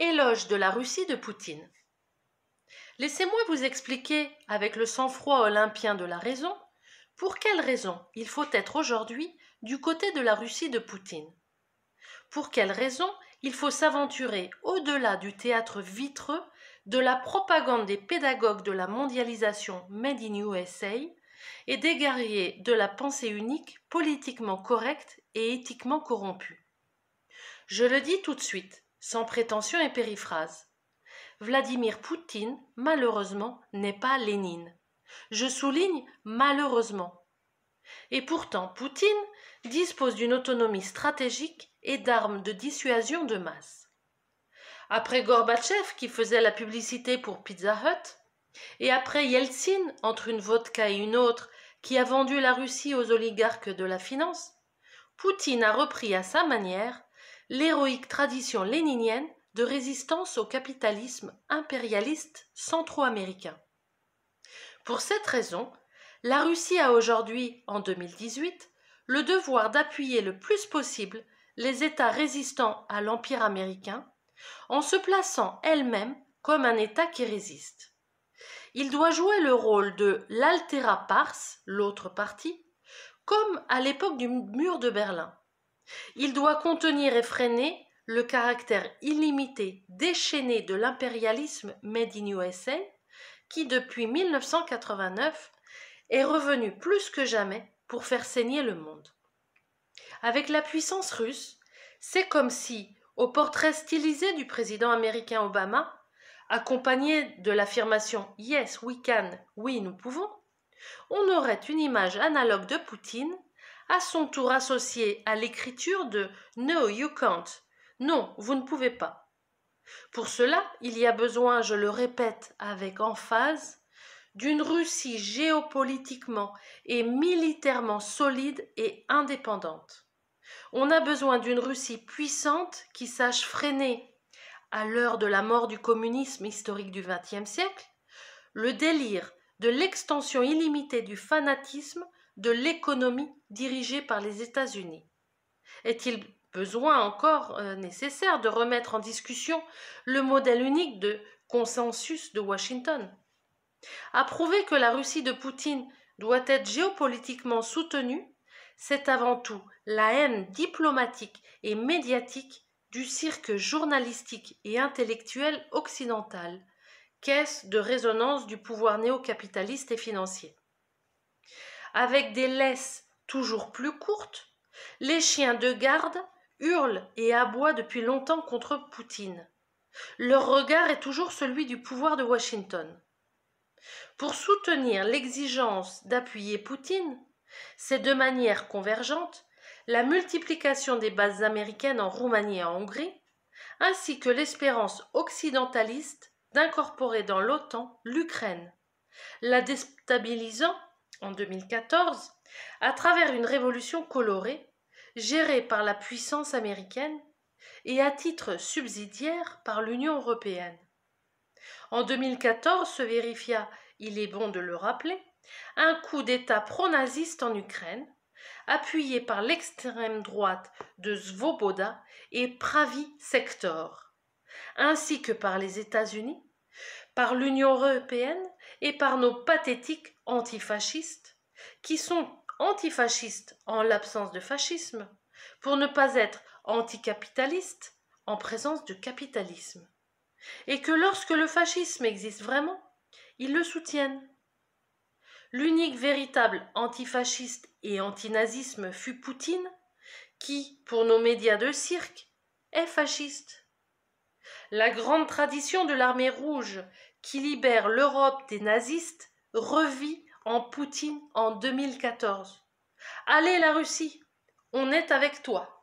Éloge de la Russie de Poutine. Laissez-moi vous expliquer, avec le sang-froid olympien de la raison, pour quelle raison il faut être aujourd'hui du côté de la Russie de Poutine. Pour quelle raison il faut s'aventurer au-delà du théâtre vitreux de la propagande des pédagogues de la mondialisation Made in USA et des guerriers de la pensée unique politiquement correcte et éthiquement corrompue. Je le dis tout de suite, sans prétention et périphrase. Vladimir Poutine, malheureusement, n'est pas Lénine. Je souligne malheureusement. Et pourtant, Poutine dispose d'une autonomie stratégique et d'armes de dissuasion de masse. Après Gorbatchev qui faisait la publicité pour Pizza Hut, et après Yeltsin, entre une vodka et une autre, qui a vendu la Russie aux oligarques de la finance, Poutine a repris à sa manière l'héroïque tradition léninienne de résistance au capitalisme impérialiste centro-américain. Pour cette raison, la Russie a aujourd'hui, en 2018, le devoir d'appuyer le plus possible les États résistants à l'Empire américain en se plaçant elle-même comme un État qui résiste. Il doit jouer le rôle de l'altera pars, l'autre partie, comme à l'époque du mur de Berlin. Il doit contenir et freiner le caractère illimité, déchaîné de l'impérialisme Made in USA, qui depuis 1989 est revenu plus que jamais pour faire saigner le monde. Avec la puissance russe, c'est comme si, au portrait stylisé du président américain Obama, accompagné de l'affirmation Yes, we can, oui, nous pouvons, on aurait une image analogue de Poutine à son tour associé à l'écriture de No, you can't. Non, vous ne pouvez pas. Pour cela, il y a besoin, je le répète avec emphase, d'une Russie géopolitiquement et militairement solide et indépendante. On a besoin d'une Russie puissante qui sache freiner, à l'heure de la mort du communisme historique du XXe siècle, le délire de l'extension illimitée du fanatisme de l'économie dirigée par les États-Unis Est-il besoin encore euh, nécessaire de remettre en discussion le modèle unique de consensus de Washington À prouver que la Russie de Poutine doit être géopolitiquement soutenue, c'est avant tout la haine diplomatique et médiatique du cirque journalistique et intellectuel occidental, caisse de résonance du pouvoir néo-capitaliste et financier avec des laisses toujours plus courtes, les chiens de garde hurlent et aboient depuis longtemps contre Poutine. Leur regard est toujours celui du pouvoir de Washington. Pour soutenir l'exigence d'appuyer Poutine, c'est de manière convergente la multiplication des bases américaines en Roumanie et en Hongrie, ainsi que l'espérance occidentaliste d'incorporer dans l'OTAN l'Ukraine, la déstabilisant en 2014, à travers une révolution colorée, gérée par la puissance américaine et à titre subsidiaire par l'Union européenne. En 2014 se vérifia, il est bon de le rappeler, un coup d'État pro-naziste en Ukraine, appuyé par l'extrême droite de Svoboda et Pravi Sector, ainsi que par les États-Unis, par l'Union européenne et par nos pathétiques antifascistes, qui sont antifascistes en l'absence de fascisme, pour ne pas être anticapitalistes en présence de capitalisme. Et que lorsque le fascisme existe vraiment, ils le soutiennent. L'unique véritable antifasciste et antinazisme fut Poutine, qui, pour nos médias de cirque, est fasciste. La grande tradition de l'armée rouge qui libère l'Europe des nazistes revit en Poutine en 2014. Allez la Russie, on est avec toi.